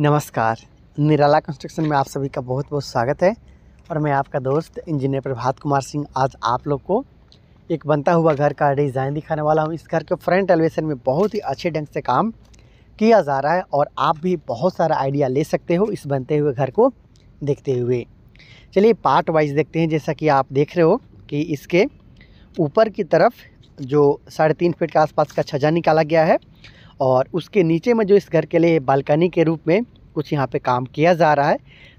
नमस्कार निराला कंस्ट्रक्शन में आप सभी का बहुत बहुत स्वागत है और मैं आपका दोस्त इंजीनियर प्रभात कुमार सिंह आज आप लोग को एक बनता हुआ घर का डिज़ाइन दिखाने वाला हूँ इस घर के फ्रंट एलिवेशन में बहुत ही अच्छे ढंग से काम किया जा रहा है और आप भी बहुत सारा आइडिया ले सकते हो इस बनते हुए घर को देखते हुए चलिए पार्ट वाइज देखते हैं जैसा कि आप देख रहे हो कि इसके ऊपर की तरफ जो साढ़े तीन फीट के आसपास का छजा निकाला गया है और उसके नीचे में जो इस घर के लिए बालकनी के रूप में कुछ यहाँ पे काम किया जा रहा है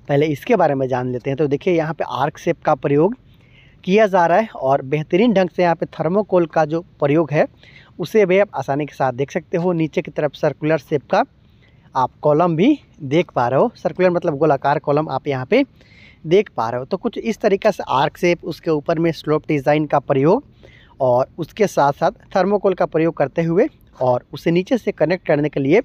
पहले इसके बारे में जान लेते हैं तो देखिए यहाँ पे आर्क शेप का प्रयोग किया जा रहा है और बेहतरीन ढंग से यहाँ पे थर्मोकोल का जो प्रयोग है उसे भी आप आसानी के साथ देख सकते हो नीचे की तरफ सर्कुलर शेप का आप कॉलम भी देख पा रहे हो सर्कुलर मतलब गोलाकार कॉलम आप यहाँ पर देख पा रहे हो तो कुछ इस तरीके से आर्क शेप उसके ऊपर में स्लोप डिज़ाइन का प्रयोग और उसके साथ साथ थर्मोकोल का प्रयोग करते हुए और उसे नीचे से कनेक्ट करने के लिए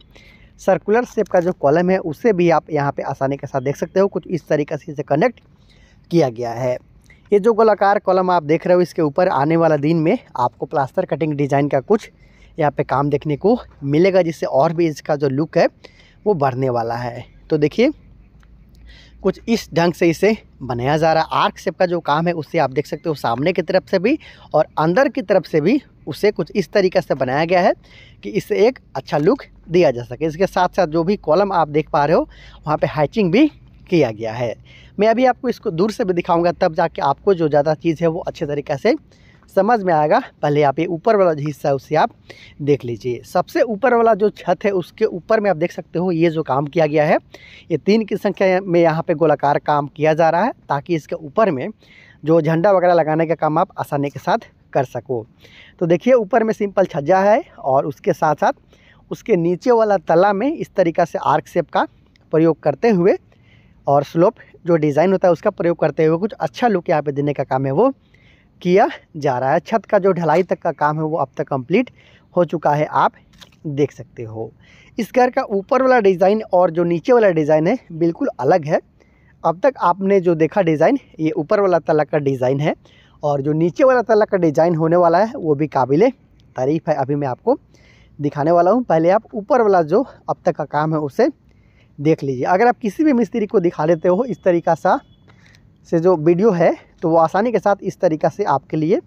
सर्कुलर शेप का जो कॉलम है उसे भी आप यहाँ पे आसानी के साथ देख सकते हो कुछ इस तरीके से इसे कनेक्ट किया गया है ये जो गोलाकार कॉलम आप देख रहे हो इसके ऊपर आने वाला दिन में आपको प्लास्टर कटिंग डिज़ाइन का कुछ यहाँ पे काम देखने को मिलेगा जिससे और भी इसका जो लुक है वो बढ़ने वाला है तो देखिए कुछ इस ढंग से इसे बनाया जा रहा है आर्क शेप का जो काम है उससे आप देख सकते हो सामने की तरफ से भी और अंदर की तरफ से भी उसे कुछ इस तरीके से बनाया गया है कि इसे एक अच्छा लुक दिया जा सके इसके साथ साथ जो भी कॉलम आप देख पा रहे हो वहाँ पे हाइचिंग भी किया गया है मैं अभी आपको इसको दूर से भी दिखाऊँगा तब जाके आपको जो ज़्यादा चीज़ है वो अच्छे तरीके से समझ में आएगा पहले आप ये ऊपर वाला जो हिस्सा है उसे आप देख लीजिए सबसे ऊपर वाला जो छत है उसके ऊपर में आप देख सकते हो ये जो काम किया गया है ये तीन की संख्या में यहाँ पर गोलाकार काम किया जा रहा है ताकि इसके ऊपर में जो झंडा वगैरह लगाने का काम आप आसानी के साथ कर सको तो देखिए ऊपर में सिंपल छज्जा है और उसके साथ साथ उसके नीचे वाला तला में इस तरीका से आर्क सेप का प्रयोग करते हुए और स्लोप जो डिज़ाइन होता है उसका प्रयोग करते हुए कुछ अच्छा लुक यहाँ पे देने का काम है वो किया जा रहा है छत का जो ढलाई तक का काम है वो अब तक कंप्लीट हो चुका है आप देख सकते हो इस घर का ऊपर वाला डिज़ाइन और जो नीचे वाला डिज़ाइन है बिल्कुल अलग है अब तक आपने जो देखा डिज़ाइन ये ऊपर वाला तला का डिज़ाइन है और जो नीचे वाला तला का डिज़ाइन होने वाला है वो भी काबिल तारीफ़ है अभी मैं आपको दिखाने वाला हूँ पहले आप ऊपर वाला जो अब तक का काम है उसे देख लीजिए अगर आप किसी भी मिस्त्री को दिखा देते हो इस तरीका सा से जो वीडियो है तो वो आसानी के साथ इस तरीका से आपके लिए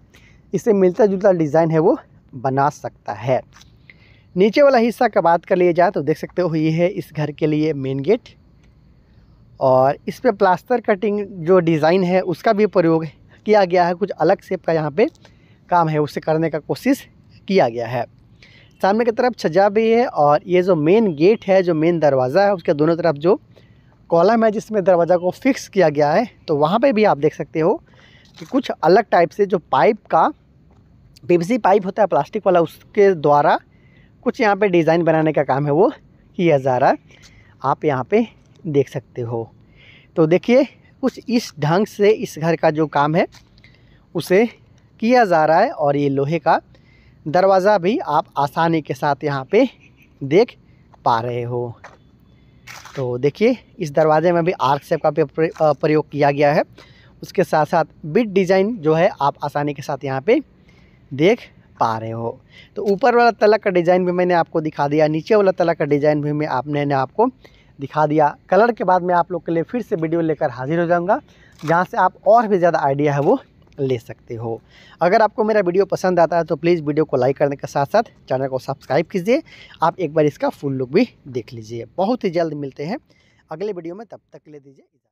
इससे मिलता जुलता डिज़ाइन है वो बना सकता है नीचे वाला हिस्सा का बात कर लिया जाए तो देख सकते हो ये है इस घर के लिए मेन गेट और इस पर प्लास्टर कटिंग जो डिज़ाइन है उसका भी प्रयोग किया गया है कुछ अलग सेप का यहाँ पे काम है उसे करने का कोशिश किया गया है सामने की तरफ छज्जा भी है और ये जो मेन गेट है जो मेन दरवाज़ा है उसके दोनों तरफ जो कॉलम है जिसमें दरवाज़ा को फिक्स किया गया है तो वहाँ पे भी आप देख सकते हो कि कुछ अलग टाइप से जो पाइप का पीवीसी पाइप होता है प्लास्टिक वाला उसके द्वारा कुछ यहाँ पे डिज़ाइन बनाने का काम है वो किया जा रहा आप यहाँ पे देख सकते हो तो देखिए कुछ इस ढंग से इस घर का जो काम है उसे किया जा रहा है और ये लोहे का दरवाज़ा भी आप आसानी के साथ यहाँ पर देख पा रहे हो तो देखिए इस दरवाजे में भी आर्क सेप का प्रयोग किया गया है उसके साथ साथ बिट डिज़ाइन जो है आप आसानी के साथ यहाँ पे देख पा रहे हो तो ऊपर वाला तलक का डिज़ाइन भी मैंने आपको दिखा दिया नीचे वाला तलक का डिज़ाइन भी मैं आपने ने आपको दिखा दिया कलर के बाद मैं आप लोग के लिए फिर से वीडियो लेकर हाजिर हो जाऊँगा जहाँ से आप और भी ज़्यादा आइडिया है वो ले सकते हो अगर आपको मेरा वीडियो पसंद आता है तो प्लीज़ वीडियो को लाइक करने के साथ साथ चैनल को सब्सक्राइब कीजिए आप एक बार इसका फुल लुक भी देख लीजिए बहुत ही जल्द मिलते हैं अगले वीडियो में तब तक ले दीजिए